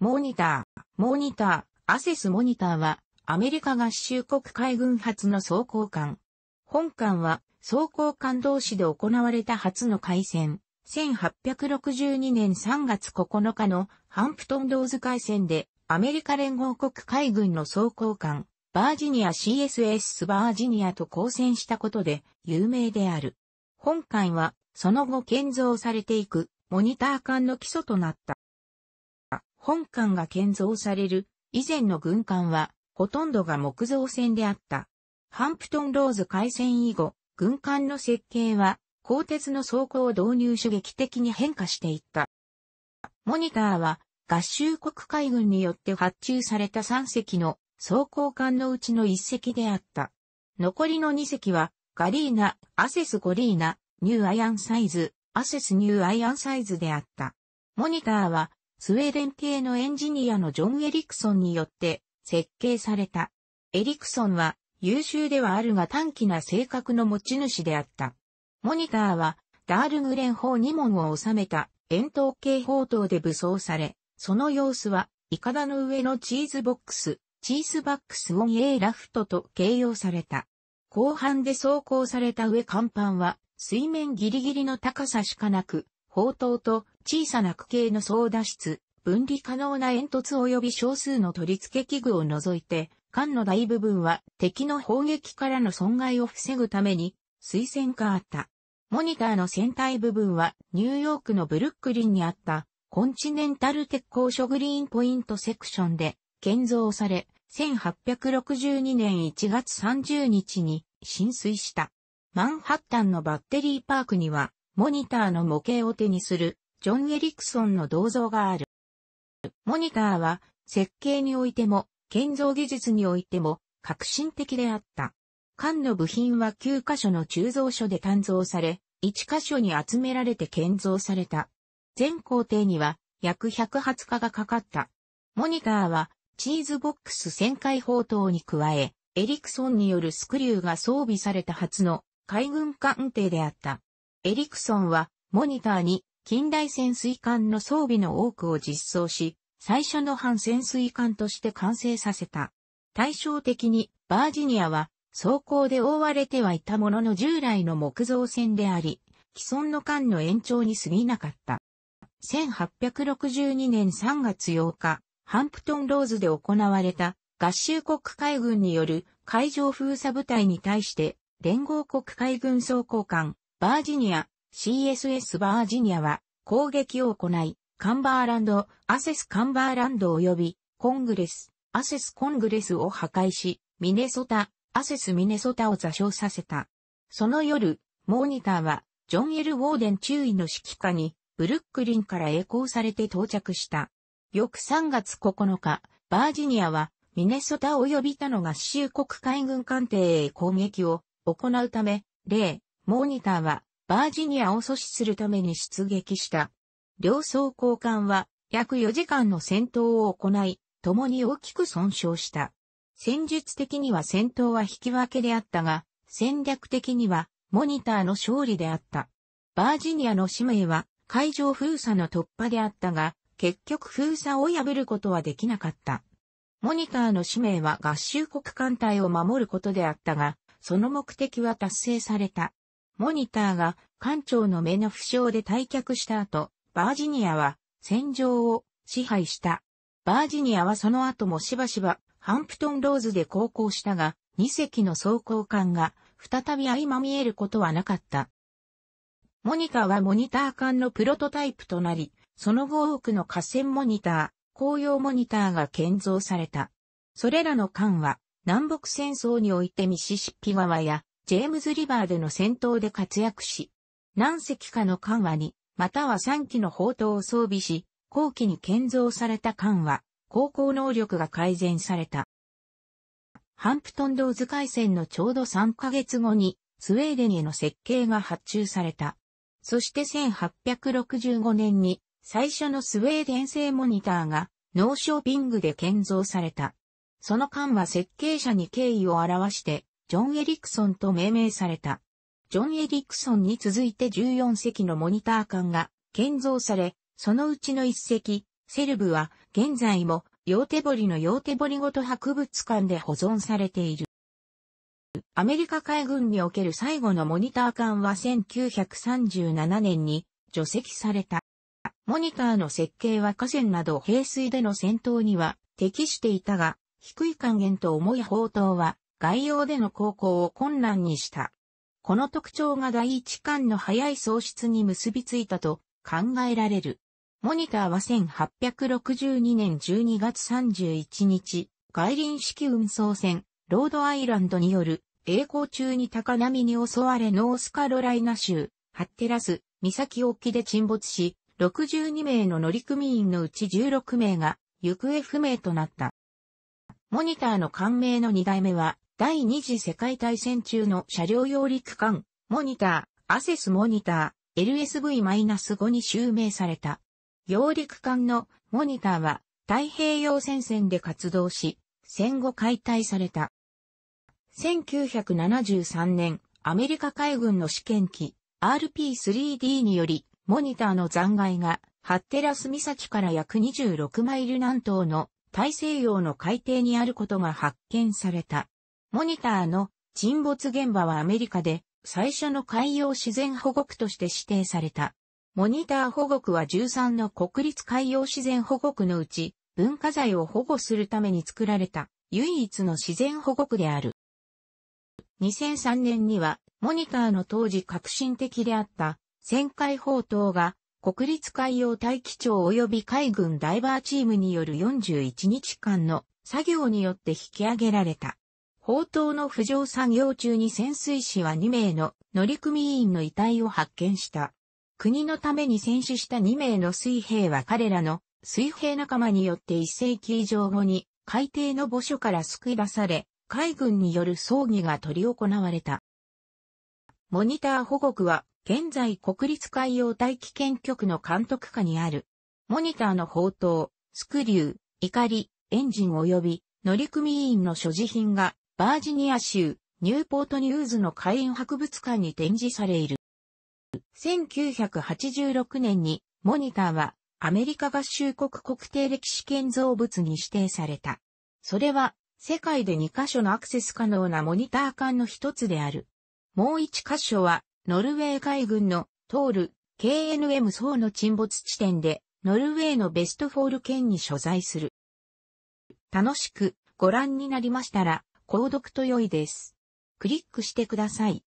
モニター、モニター、アセスモニターは、アメリカ合衆国海軍初の装甲艦。本艦は、装甲艦同士で行われた初の海戦、1862年3月9日のハンプトンドーズ海戦で、アメリカ連合国海軍の装甲艦、バージニア CSS バージニアと交戦したことで有名である。本艦は、その後建造されていく、モニター艦の基礎となった。本館が建造される以前の軍艦は、ほとんどが木造船であった。ハンプトンローズ海戦以後、軍艦の設計は、鋼鉄の装甲を導入主劇的に変化していった。モニターは、合衆国海軍によって発注された3隻の装甲艦のうちの1隻であった。残りの2隻は、ガリーナ、アセスゴリーナ、ニューアイアンサイズ、アセスニューアイアンサイズであった。モニターは、スウェーデン系のエンジニアのジョン・エリクソンによって設計された。エリクソンは優秀ではあるが短気な性格の持ち主であった。モニターはダールグレン砲2門を収めた円筒形砲塔で武装され、その様子はイカダの上のチーズボックス、チーズバックスオン A ラフトと形容された。後半で走行された上甲板は水面ギリギリの高さしかなく、砲塔と小さな区形の操舵室、分離可能な煙突及び少数の取り付け器具を除いて、艦の大部分は敵の砲撃からの損害を防ぐために、推薦化あった。モニターの船体部分はニューヨークのブルックリンにあったコンチネンタル鉄工所グリーンポイントセクションで建造され、1862年1月30日に浸水した。マンハッタンのバッテリーパークにはモニターの模型を手にする、ジョン・エリクソンの銅像がある。モニターは、設計においても、建造技術においても、革新的であった。缶の部品は9カ所の鋳造所で鍛造され、1カ所に集められて建造された。全工程には約1 0 0日がかかった。モニターはチーズボックス旋回砲塔に加え、エリクソンによるスクリューが装備された初の海軍艦艇であった。エリクソンは、モニターに近代潜水艦の装備の多くを実装し、最初の反潜水艦として完成させた。対照的に、バージニアは、装甲で覆われてはいたものの従来の木造船であり、既存の艦の延長に過ぎなかった。1862年3月8日、ハンプトンローズで行われた合衆国海軍による海上封鎖部隊に対して、連合国海軍装甲艦バージニア、CSS バージニアは攻撃を行い、カンバーランド、アセスカンバーランド及び、コングレス、アセスコングレスを破壊し、ミネソタ、アセスミネソタを座礁させた。その夜、モーニターは、ジョン・エル・ウォーデン中尉の指揮下に、ブルックリンから栄光されて到着した。翌3月9日、バージニアは、ミネソタ及び他の合衆国海軍艦艇へ攻撃を行うため、例、モーニターはバージニアを阻止するために出撃した。両装甲艦は約4時間の戦闘を行い、共に大きく損傷した。戦術的には戦闘は引き分けであったが、戦略的にはモニターの勝利であった。バージニアの使命は海上封鎖の突破であったが、結局封鎖を破ることはできなかった。モニターの使命は合衆国艦隊を守ることであったが、その目的は達成された。モニターが艦長の目の負傷で退却した後、バージニアは戦場を支配した。バージニアはその後もしばしばハンプトンローズで航行したが、2隻の装甲艦が再び相まみえることはなかった。モニターはモニター艦のプロトタイプとなり、その後多くの河川モニター、紅葉モニターが建造された。それらの艦は南北戦争においてミシシッピ川やジェームズリバーでの戦闘で活躍し、何隻かの艦話に、または3機の砲塔を装備し、後期に建造された艦は、航行能力が改善された。ハンプトンドーズ海戦のちょうど3ヶ月後に、スウェーデンへの設計が発注された。そして1865年に、最初のスウェーデン製モニターが、ノーショーピングで建造された。その艦は設計者に敬意を表して、ジョン・エリクソンと命名された。ジョン・エリクソンに続いて14隻のモニター艦が建造され、そのうちの1隻、セルブは現在もヨーテボリのヨーテボリごと博物館で保存されている。アメリカ海軍における最後のモニター艦は1937年に除籍された。モニターの設計は河川など平水での戦闘には適していたが、低い還元と重い砲塔は外洋での航行を困難にした。この特徴が第一艦の早い喪失に結びついたと考えられる。モニターは1862年12月31日、外輪式運送船、ロードアイランドによる、栄光中に高波に襲われノースカロライナ州、ハッテラス、岬沖で沈没し、62名の乗組員のうち16名が行方不明となった。モニターの艦名の2代目は、第二次世界大戦中の車両用陸艦、モニター、アセスモニター、LSV-5 に襲名された。揚陸艦のモニターは太平洋戦線で活動し、戦後解体された。1973年、アメリカ海軍の試験機 RP-3D により、モニターの残骸がハッテラス岬から約26マイル南東の大西洋の海底にあることが発見された。モニターの沈没現場はアメリカで最初の海洋自然保護区として指定された。モニター保護区は13の国立海洋自然保護区のうち文化財を保護するために作られた唯一の自然保護区である。2003年にはモニターの当時革新的であった旋回砲塔が国立海洋大気庁及び海軍ダイバーチームによる41日間の作業によって引き上げられた。砲塔の浮上作業中に潜水士は2名の乗組員の遺体を発見した。国のために戦死した2名の水兵は彼らの水兵仲間によって1世紀以上後に海底の墓所から救い出され、海軍による葬儀が執り行われた。モニター保国は現在国立海洋大気圏局の監督下にある。モニターの砲塔、スクリュー、怒り、エンジン及び乗組員の所持品がバージニア州、ニューポートニューズの海員博物館に展示されいる。1986年に、モニターは、アメリカ合衆国国定歴史建造物に指定された。それは、世界で2カ所のアクセス可能なモニター館の一つである。もう1カ所は、ノルウェー海軍のトール KNM 層の沈没地点で、ノルウェーのベストフォール県に所在する。楽しくご覧になりましたら、購読と良いです。クリックしてください。